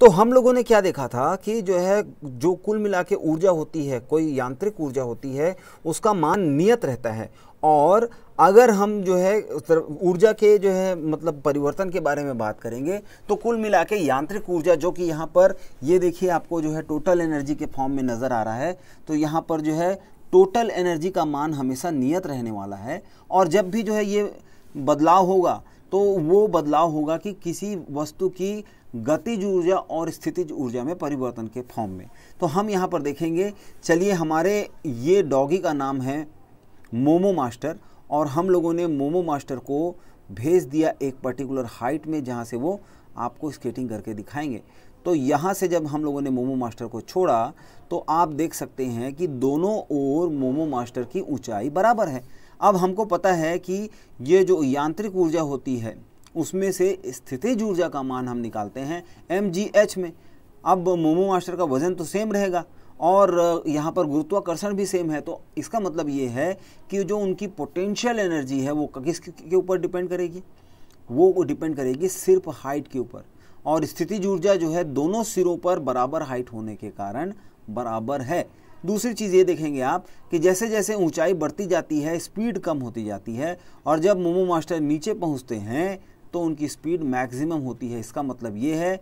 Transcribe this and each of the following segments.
तो हम लोगों ने क्या देखा था कि जो है जो कुल मिला के ऊर्जा होती है कोई यांत्रिक ऊर्जा होती है उसका मान नियत रहता है और अगर हम जो है ऊर्जा के जो है मतलब परिवर्तन के बारे में बात करेंगे तो कुल मिला के यांत्रिक ऊर्जा जो कि यहाँ पर ये देखिए आपको जो है टोटल एनर्जी के फॉर्म में नज़र आ रहा है तो यहाँ पर जो है टोटल एनर्जी का मान हमेशा नियत रहने वाला है और जब भी जो है ये बदलाव होगा तो वो बदलाव होगा कि किसी वस्तु की गतिज ऊर्जा और स्थितिज ऊर्जा में परिवर्तन के फॉर्म में तो हम यहाँ पर देखेंगे चलिए हमारे ये डॉगी का नाम है मोमो मास्टर और हम लोगों ने मोमो मास्टर को भेज दिया एक पर्टिकुलर हाइट में जहाँ से वो आपको स्केटिंग करके दिखाएंगे तो यहाँ से जब हम लोगों ने मोमो मास्टर को छोड़ा तो आप देख सकते हैं कि दोनों ओर मोमो मास्टर की ऊंचाई बराबर है अब हमको पता है कि ये जो यांत्रिक ऊर्जा होती है उसमें से स्थितिज ऊर्जा का मान हम निकालते हैं एम में अब मोमो मास्टर का वजन तो सेम रहेगा और यहाँ पर गुरुत्वाकर्षण भी सेम है तो इसका मतलब ये है कि जो उनकी पोटेंशियल एनर्जी है वो किस के ऊपर डिपेंड करेगी वो डिपेंड करेगी सिर्फ हाइट के ऊपर और स्थिति ऊर्जा जो है दोनों सिरों पर बराबर हाइट होने के कारण बराबर है दूसरी चीज़ ये देखेंगे आप कि जैसे जैसे ऊंचाई बढ़ती जाती है स्पीड कम होती जाती है और जब मोमो मास्टर नीचे पहुंचते हैं तो उनकी स्पीड मैक्सिमम होती है इसका मतलब ये है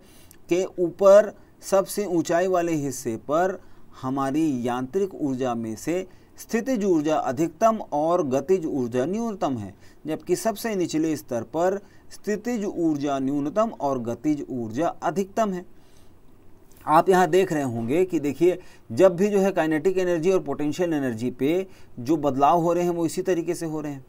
कि ऊपर सबसे ऊंचाई वाले हिस्से पर हमारी यांत्रिक ऊर्जा में से स्थितिज ऊर्जा अधिकतम और गतिज ऊर्जा न्यूनतम है जबकि सबसे निचले स्तर पर स्थितिज ऊर्जा न्यूनतम और गतिज ऊर्जा अधिकतम है आप यहाँ देख रहे होंगे कि देखिए जब भी जो है काइनेटिक एनर्जी और पोटेंशियल एनर्जी पे जो बदलाव हो रहे हैं वो इसी तरीके से हो रहे हैं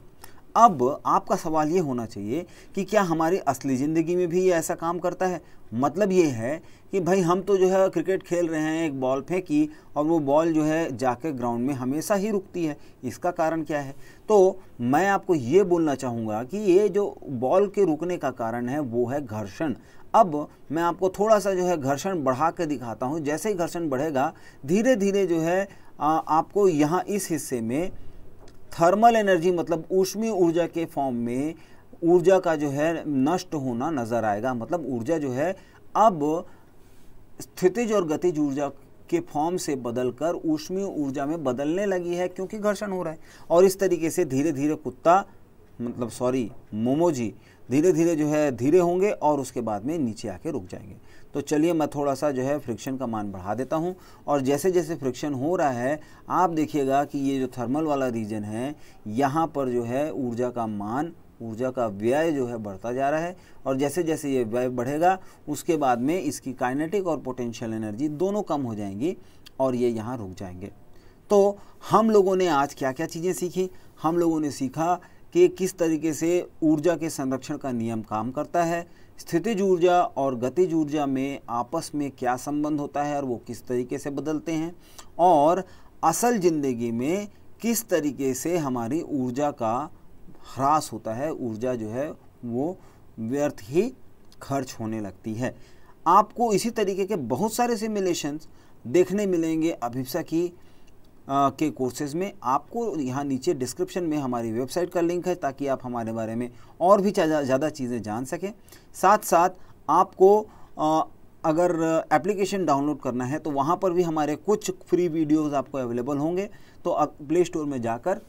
अब आपका सवाल ये होना चाहिए कि क्या हमारी असली ज़िंदगी में भी ये ऐसा काम करता है मतलब ये है कि भाई हम तो जो है क्रिकेट खेल रहे हैं एक बॉल फेंकी और वो बॉल जो है जाके ग्राउंड में हमेशा ही रुकती है इसका कारण क्या है तो मैं आपको ये बोलना चाहूँगा कि ये जो बॉल के रुकने का कारण है वो है घर्षण अब मैं आपको थोड़ा सा जो है घर्षण बढ़ा के दिखाता हूँ जैसे ही घर्षण बढ़ेगा धीरे धीरे जो है आपको यहाँ इस हिस्से में थर्मल एनर्जी मतलब ऊष्मीय ऊर्जा के फॉर्म में ऊर्जा का जो है नष्ट होना नज़र आएगा मतलब ऊर्जा जो है अब स्थितिज और गतिज ऊर्जा के फॉर्म से बदलकर ऊष्मीय ऊर्जा में बदलने लगी है क्योंकि घर्षण हो रहा है और इस तरीके से धीरे धीरे कुत्ता मतलब सॉरी मोमोजी धीरे धीरे जो है धीरे होंगे और उसके बाद में नीचे आके रुक जाएंगे तो चलिए मैं थोड़ा सा जो है फ्रिक्शन का मान बढ़ा देता हूँ और जैसे जैसे फ्रिक्शन हो रहा है आप देखिएगा कि ये जो थर्मल वाला रीजन है यहाँ पर जो है ऊर्जा का मान ऊर्जा का व्यय जो है बढ़ता जा रहा है और जैसे जैसे ये व्यय बढ़ेगा उसके बाद में इसकी काइनेटिक और पोटेंशियल एनर्जी दोनों कम हो जाएंगी और ये यहाँ रुक जाएंगे तो हम लोगों ने आज क्या क्या चीज़ें सीखी हम लोगों ने सीखा कि किस तरीके से ऊर्जा के संरक्षण का नियम काम करता है स्थितिज ऊर्जा और गतिज ऊर्जा में आपस में क्या संबंध होता है और वो किस तरीके से बदलते हैं और असल ज़िंदगी में किस तरीके से हमारी ऊर्जा का ह्रास होता है ऊर्जा जो है वो व्यर्थ ही खर्च होने लगती है आपको इसी तरीके के बहुत सारे सिमुलेशंस देखने मिलेंगे अभिप्सा की के कोर्सेज में आपको यहाँ नीचे डिस्क्रिप्शन में हमारी वेबसाइट का लिंक है ताकि आप हमारे बारे में और भी ज़्यादा चीज़ें जान सकें साथ साथ आपको आ, अगर एप्लीकेशन डाउनलोड करना है तो वहाँ पर भी हमारे कुछ फ्री वीडियोस आपको अवेलेबल होंगे तो आप प्ले स्टोर में जाकर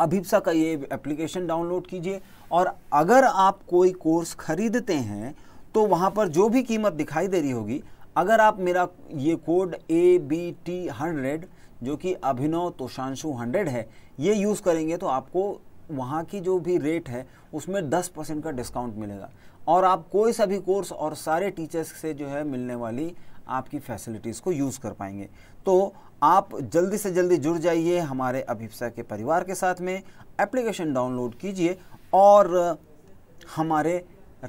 अभिप्सा का ये एप्लीकेशन डाउनलोड कीजिए और अगर आप कोई कोर्स खरीदते हैं तो वहाँ पर जो भी कीमत दिखाई दे रही होगी अगर आप मेरा ये code A B T hundred जो कि अभिनव तोशांशु हंड्रेड है ये यूज़ करेंगे तो आपको वहाँ की जो भी रेट है उसमें दस परसेंट का डिस्काउंट मिलेगा और आप कोई सा भी कोर्स और सारे टीचर्स से जो है मिलने वाली आपकी फैसिलिटीज़ को यूज़ कर पाएंगे तो आप जल्दी से जल्दी जुड़ जाइए हमारे अभिप्सा के परिवार के साथ में एप्लीकेशन डाउनलोड कीजिए और हमारे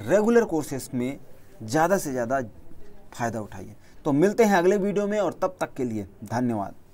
रेगुलर कोर्सेस में ज़्यादा से ज़्यादा फ़ायदा उठाइए तो मिलते हैं अगले वीडियो में और तब तक के लिए धन्यवाद